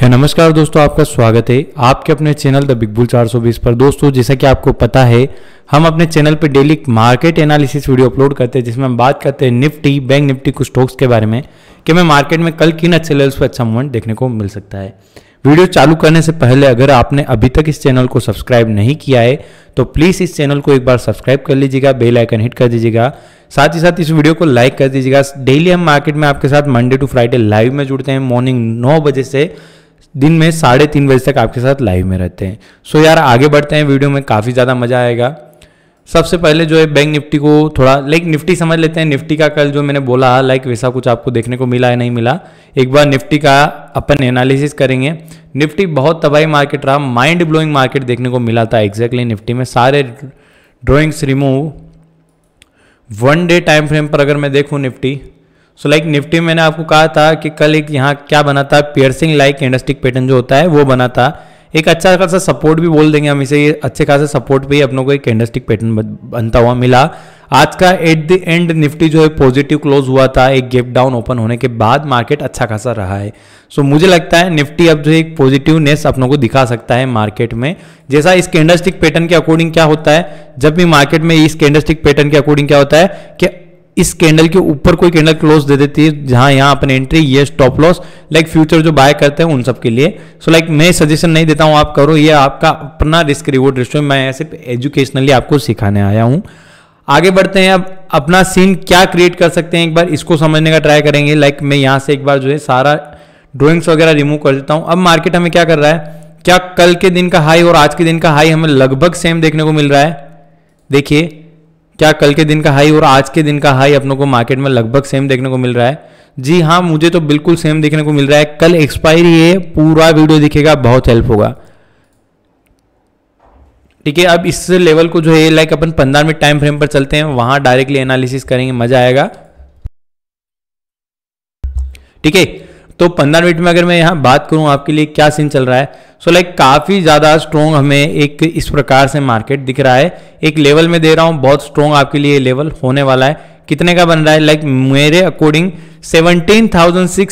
है नमस्कार दोस्तों आपका स्वागत है आपके अपने चैनल द बिग बुल 420 पर दोस्तों जैसा कि आपको पता है हम अपने चैनल पर daily market analysis video upload करते हैं जिसमें हम बात करते हैं निफ्टी बैंक निफ्टी कुछ स्टॉक्स के बारे में कि हमें मार्केट में कल किन अच्छे लेवल्स पर अच्छा मूवमेंट देखने को मिल सकता है वीडियो चालू करने से पहले अगर आपने अभी तक इस चैनल को सब्सक्राइब नहीं किया है तो प्लीज़ इस चैनल को एक बार सब्सक्राइब कर लीजिएगा बेल आइकन हिट कर दीजिएगा साथ ही साथ इस वीडियो को लाइक कर दीजिएगा डेली हम मार्केट में आपके साथ मंडे टू फ्राइडे लाइव में जुड़ते हैं मॉर्निंग नौ बजे से दिन में साढ़े तीन बजे तक आपके साथ लाइव में रहते हैं सो यार आगे बढ़ते हैं वीडियो में काफ़ी ज़्यादा मज़ा आएगा सबसे पहले जो है बैंक निफ्टी को थोड़ा लाइक निफ्टी समझ लेते हैं निफ्टी का कल जो मैंने बोला लाइक वैसा कुछ आपको देखने को मिला है नहीं मिला एक बार निफ्टी का अपन एनालिसिस करेंगे निफ्टी बहुत तबाही मार्केट रहा माइंड ब्लोइंग मार्केट देखने को मिला था एग्जैक्टली निफ्टी में सारे drawings remove one day time frame पर अगर मैं देखूँ निफ्टी सो लाइक निफ्टी मैंने आपको कहा था कि कल एक यहाँ क्या बना था पियर्सिंग लाइक इंडस्ट्रिक पैटर्न जो होता है वो बना था एक अच्छा खासा सपोर्ट भी बोल देंगे हम इसे अच्छे खासे सपोर्ट पे ही अपनों को एक कैंडस्टिक पैटर्न बनता हुआ मिला आज का एट द एंड निफ्टी जो है पॉजिटिव क्लोज हुआ था एक गेप डाउन ओपन होने के बाद मार्केट अच्छा खासा रहा है सो so, मुझे लगता है निफ्टी अब जो एक पॉजिटिवनेस अपनों को दिखा सकता है मार्केट में जैसा इस कैंडस्टिक पैटर्न के अकॉर्डिंग क्या होता है जब भी मार्केट में इस कैंडस्टिक पैटर्न के अकॉर्डिंग क्या होता है कि इस कैंडल के ऊपर कोई कैंडल क्लोज दे देती है जहां यहां अपने एंट्री ये स्टॉप लॉस लाइक फ्यूचर जो बाय करते हैं उन सब के लिए सो so, लाइक like, मैं सजेशन नहीं देता हूं आप करो ये आपका अपना रिस्क रिवॉर्ड रिश्व मैं सिर्फ एजुकेशनली आपको सिखाने आया हूं आगे बढ़ते हैं अब अपना सीन क्या क्रिएट कर सकते हैं एक बार इसको समझने का ट्राई करेंगे लाइक like, मैं यहाँ से एक बार जो है सारा ड्रॉइंग्स वगैरह रिमूव कर देता हूं अब मार्केट हमें क्या कर रहा है क्या कल के दिन का हाई और आज के दिन का हाई हमें लगभग सेम देखने को मिल रहा है देखिए क्या कल के दिन का हाई और आज के दिन का हाई अपनों को मार्केट में लगभग सेम देखने को मिल रहा है जी हाँ मुझे तो बिल्कुल सेम देखने को मिल रहा है कल एक्सपायरी है पूरा वीडियो दिखेगा बहुत हेल्प होगा ठीक है अब इस लेवल को जो है लाइक अपन पंद्रह मिनट टाइम फ्रेम पर चलते हैं वहां डायरेक्टली एनालिसिस करेंगे मजा आएगा ठीक है तो पंद्रह मिनट में अगर मैं यहाँ बात करूँ आपके लिए क्या सीन चल रहा है सो so लाइक like काफ़ी ज़्यादा स्ट्रॉन्ग हमें एक इस प्रकार से मार्केट दिख रहा है एक लेवल में दे रहा हूँ बहुत स्ट्रॉन्ग आपके लिए लेवल होने वाला है कितने का बन रहा है लाइक like मेरे अकॉर्डिंग 17,625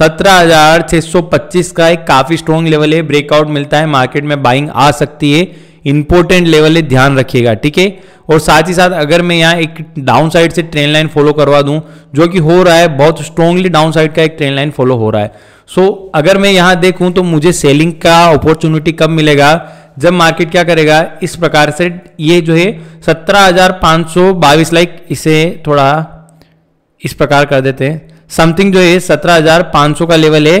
17,625 का एक काफ़ी स्ट्रॉन्ग लेवल है ब्रेकआउट मिलता है मार्केट में बाइंग आ सकती है इंपॉर्टेंट लेवल है ध्यान रखिएगा ठीक है और साथ ही साथ अगर मैं यहाँ एक डाउन साइड से ट्रेन लाइन फॉलो करवा दूं जो कि हो रहा है बहुत स्ट्रांगली डाउन साइड का एक ट्रेन लाइन फॉलो हो रहा है सो so, अगर मैं यहाँ देखूँ तो मुझे सेलिंग का अपॉर्चुनिटी कब मिलेगा जब मार्केट क्या करेगा इस प्रकार से ये जो है सत्रह हजार सौ बाईस लाइक इसे थोड़ा इस प्रकार कर देते हैं समथिंग जो है सत्रह हजार सौ का लेवल है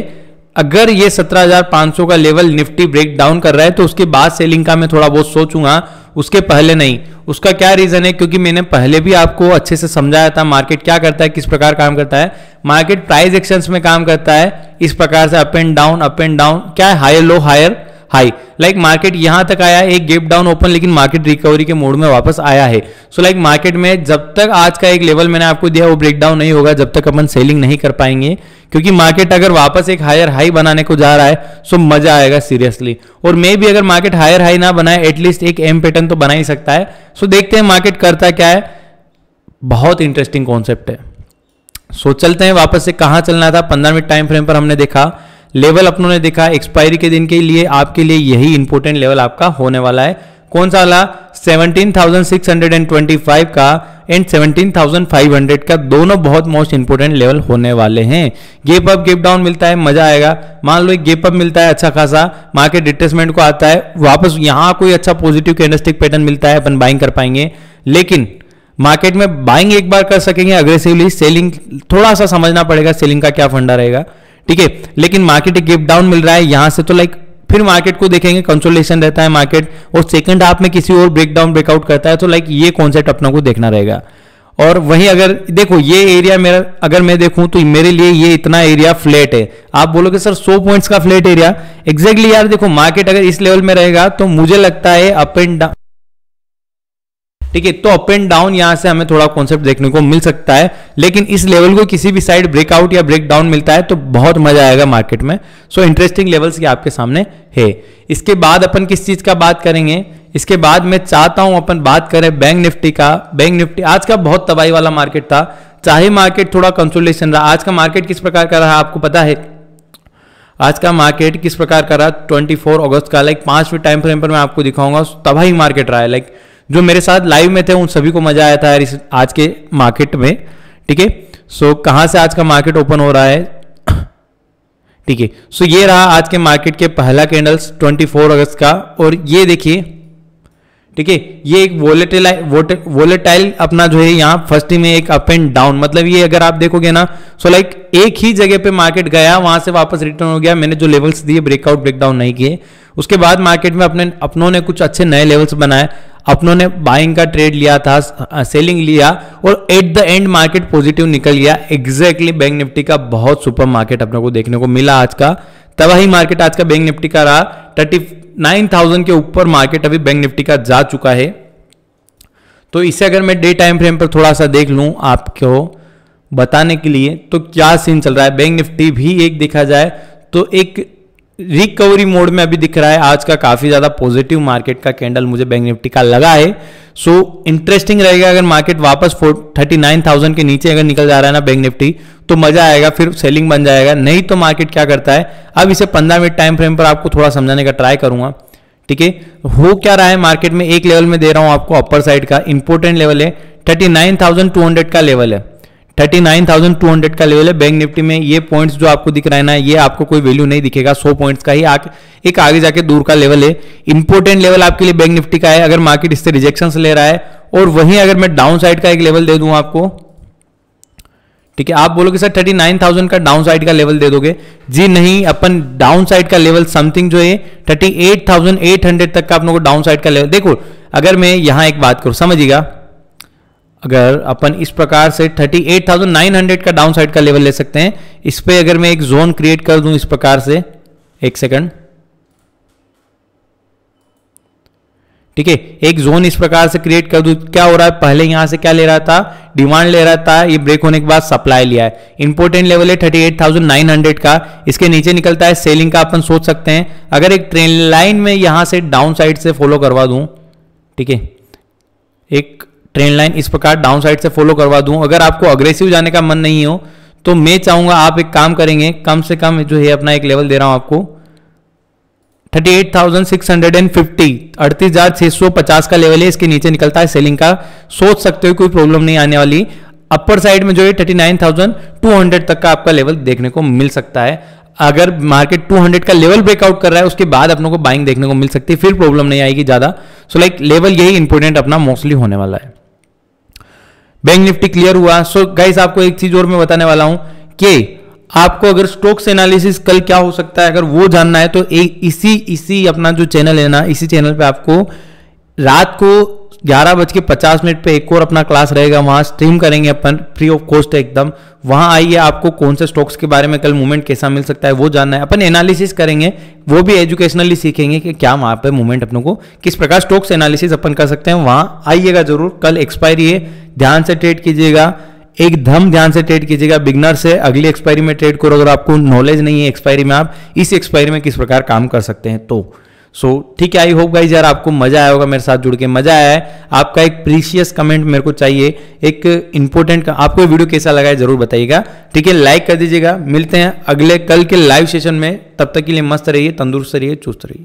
अगर ये 17,500 का लेवल निफ्टी ब्रेक डाउन कर रहा है तो उसके बाद सेलिंग का मैं थोड़ा बहुत सोचूंगा उसके पहले नहीं उसका क्या रीजन है क्योंकि मैंने पहले भी आपको अच्छे से समझाया था मार्केट क्या करता है किस प्रकार काम करता है मार्केट प्राइस एक्शन में काम करता है इस प्रकार से up and down up and down क्या है higher low higher high like market यहां तक आया एक गेप डाउन ओपन लेकिन मार्केट रिकवरी के मोड में वापस आया है सो लाइक मार्केट में जब तक आज का एक लेवल मैंने आपको दिया वो ब्रेकडाउन नहीं होगा जब तक अपन सेलिंग नहीं कर पाएंगे क्योंकि मार्केट अगर वापस एक हायर हाई बनाने को जा रहा है सो मजा आएगा सीरियसली और मे भी अगर मार्केट हायर हाई ना बनाए एटलीस्ट एक एम पैटर्न तो बना ही सकता है सो देखते हैं मार्केट करता क्या है बहुत इंटरेस्टिंग कॉन्सेप्ट है सो चलते हैं वापस से कहां चलना था पंद्रह मिनट टाइम फ्रेम पर हमने देखा लेवल अपनों ने देखा एक्सपायरी के दिन के लिए आपके लिए यही इंपोर्टेंट लेवल आपका होने वाला है कौन सा वाला 17,625 का एंड 17,500 का दोनों बहुत मोस्ट इंपोर्टेंट लेवल होने वाले हैं गेप अप गेप डाउन मिलता है मजा आएगा मान लो एक गेप अप मिलता है अच्छा खासा मार्केट रिट्रेसमेंट को आता है वापस यहां कोई अच्छा पॉजिटिव कैंडस्टिक पैटर्न मिलता है अपन बाइंग कर पाएंगे लेकिन मार्केट में बाइंग एक बार कर सकेंगे अग्रेसिवली सेलिंग थोड़ा सा समझना पड़ेगा सेलिंग का क्या फंडा रहेगा ठीक है लेकिन मार्केट एक गिफ्ट डाउन मिल रहा है यहां से तो लाइक फिर मार्केट को देखेंगे कंसोलेशन रहता है मार्केट और सेकंड हाफ में किसी और ब्रेकडाउन ब्रेकआउट करता है तो लाइक ये कॉन्सेप्ट अपना को देखना रहेगा और वहीं अगर देखो ये एरिया मेरा अगर मैं देखूं तो मेरे लिए ये इतना एरिया फ्लैट है आप बोलोगे सर 100 पॉइंट्स का फ्लैट एरिया एग्जैक्टली यार देखो मार्केट अगर इस लेवल में रहेगा तो मुझे लगता है अप एंड डाउन ठीक है तो अप एंड डाउन यहां से हमें थोड़ा कॉन्सेप्ट देखने को मिल सकता है लेकिन इस लेवल को किसी भी साइड ब्रेकआउट या ब्रेक डाउन मिलता है तो बहुत मजा आएगा मार्केट में सो इंटरेस्टिंग लेवल्स ये आपके सामने है इसके बाद अपन किस चीज का बात करेंगे इसके बाद मैं चाहता हूं अपन बात करें बैंक निफ्टी का बैंक निफ्टी आज का बहुत तबाही वाला मार्केट था चाहे मार्केट थोड़ा कंसोलेशन रहा आज का मार्केट किस प्रकार का रहा आपको पता है आज का मार्केट किस प्रकार का रहा 24 अगस्त का लाइक पांचवें टाइम फ्रेम पर मैं आपको दिखाऊंगा तबाही मार्केट रहा है लाइक जो मेरे साथ लाइव में थे उन सभी को मजा आया था इस आज के मार्केट में ठीक है सो कहां से आज का मार्केट ओपन हो रहा है ठीक है सो ये रहा आज के मार्केट के पहला कैंडल्स 24 अगस्त का और ये देखिए ठीक है ये एक वोलेटाइल वोलेटाइल अपना जो है यहाँ फर्स्ट में एक अप एंड डाउन मतलब ये अगर आप देखोगे ना सो लाइक एक ही जगह पे मार्केट गया वहां से वापस रिटर्न हो गया मैंने जो लेवल्स दिए ब्रेकआउट ब्रेकडाउन नहीं किए उसके बाद मार्केट में अपने अपनों ने कुछ अच्छे नए लेवल्स बनाए अपनों ने बाइंग का ट्रेड लिया था सेलिंग लिया और at the end market positive निकल गया एग्जैक्टली बैंक निफ्टी का बहुत सुपर मार्केट अपने को देखने को मिला आज का तबाही मार्केट आज का बैंक निफ्टी का रहा थर्टी नाइन थाउजेंड के ऊपर मार्केट अभी बैंक निफ्टी का जा चुका है तो इसे अगर मैं डे टाइम फ्रेम पर थोड़ा सा देख लूँ आपको बताने के लिए तो क्या सीन चल रहा है बैंक निफ्टी भी एक देखा जाए तो एक रिकवरी मोड में अभी दिख रहा है आज का काफी ज्यादा पॉजिटिव मार्केट का कैंडल मुझे बैंक निफ्टी का लगा है सो इंटरेस्टिंग रहेगा अगर मार्केट वापस थर्टी नाइन थाउजेंड के नीचे अगर निकल जा रहा है ना बैंक निफ्टी तो मजा आएगा फिर सेलिंग बन जाएगा नहीं तो मार्केट क्या करता है अब इसे पंद्रह मिनट टाइम फ्रेम पर आपको थोड़ा समझाने का ट्राई करूंगा ठीक है हो क्या रहा है मार्केट में एक लेवल में दे रहा हूं आपको अपर साइड का इंपोर्टेंट लेवल है thirty nine thousand two hundred का लेवल है thirty nine thousand two hundred का लेवल है बैंक निफ्टी में ये पॉइंट्स जो आपको दिख रहा है ना ये आपको कोई वैल्यू नहीं दिखेगा 100 पॉइंट्स का ही आग, एक आगे जाके दूर का लेवल है इंपोर्टेंट लेवल आपके लिए बैंक निफ्टी का है अगर मार्केट इससे रिजेक्शन ले रहा है और वहीं अगर मैं डाउन साइड का एक लेवल दे दूं आपको ठीक है आप बोलोगे सर थर्टी नाइन थाउजेंड का डाउन साइड का लेवल दे दोगे जी नहीं अपन डाउन साइड का लेवल समथिंग जो है thirty eight thousand eight hundred तक का आप लोगों को डाउन साइड का लेवल देखो अगर मैं यहां एक बात करूं समझिएगा अगर अपन इस प्रकार से 38,900 का डाउन साइड का लेवल ले सकते हैं इस पर अगर मैं एक जोन क्रिएट कर दूं इस प्रकार से एक सेकंड ठीक है एक जोन इस प्रकार से क्रिएट कर दूं क्या हो रहा है पहले यहां से क्या ले रहा था डिमांड ले रहा था ये ब्रेक होने के बाद सप्लाई लिया है इंपोर्टेंट लेवल है thirty eight thousand nine hundred का इसके नीचे निकलता है सेलिंग का अपन सोच सकते हैं अगर एक ट्रेन लाइन में यहां से डाउन साइड से फॉलो करवा दूं ठीक है एक ट्रेन लाइन इस प्रकार डाउन साइड से फॉलो करवा दूं अगर आपको अग्रेसिव जाने का मन नहीं हो तो मैं चाहूंगा आप एक काम करेंगे कम से कम जो है अपना एक लेवल दे रहा हूं आपको 38,650 38,650 का लेवल है इसके नीचे निकलता है सेलिंग का सोच सकते हो कोई प्रॉब्लम नहीं आने वाली अपर साइड में जो है 39,200 तक का आपका लेवल देखने को मिल सकता है अगर मार्केट 200 का लेवल ब्रेकआउट कर रहा है उसके बाद अपनों को बाइंग देखने को मिल सकती है फिर प्रॉब्लम नहीं आएगी ज़्यादा सो लाइक लेवल यही इंपोर्टेंट अपना मोस्टली होने वाला है बैंक निफ्टी क्लियर हुआ सो so, गाइस आपको एक चीज और मैं बताने वाला हूं कि आपको अगर स्टॉक्स एनालिसिस कल क्या हो सकता है अगर वो जानना है तो ए, इसी इसी अपना जो चैनल है ना इसी चैनल पे आपको रात को ग्यारह बज के पचास मिनट पे एक और अपना क्लास रहेगा वहां स्ट्रीम करेंगे अपन फ्री ऑफ कॉस्ट है एकदम वहां आइए आपको कौन से स्टॉक्स के बारे में कल मूवमेंट कैसा मिल सकता है वो जानना है अपन एनालिसिस करेंगे वो भी एजुकेशनली सीखेंगे कि क्या वहां पर मूवमेंट अपने को किस प्रकार स्टॉक्स एनालिसिस अपन कर सकते हैं वहां आइएगा जरूर कल एक्सपायरी है ध्यान से ट्रेड कीजिएगा एकदम ध्यान से ट्रेड कीजिएगा बिगनर से अगली एक्सपायरी में ट्रेड करो अगर आपको नॉलेज नहीं है एक्सपायरी में आप इस एक्सपायरी में किस प्रकार काम कर सकते हैं तो सो ठीक है आई होप गाइज यार आपको मजा आया होगा मेरे साथ जुड़ के मजा आया है आपका एक प्रीशियस कमेंट मेरे को चाहिए एक इंपॉर्टेंट आपको वीडियो कैसा लगा है जरूर बताइएगा ठीक है लाइक कर दीजिएगा मिलते हैं अगले कल के लाइव सेशन में तब तक के लिए मस्त रहिए तंदुरुस्त रहिए चुस्त रहिए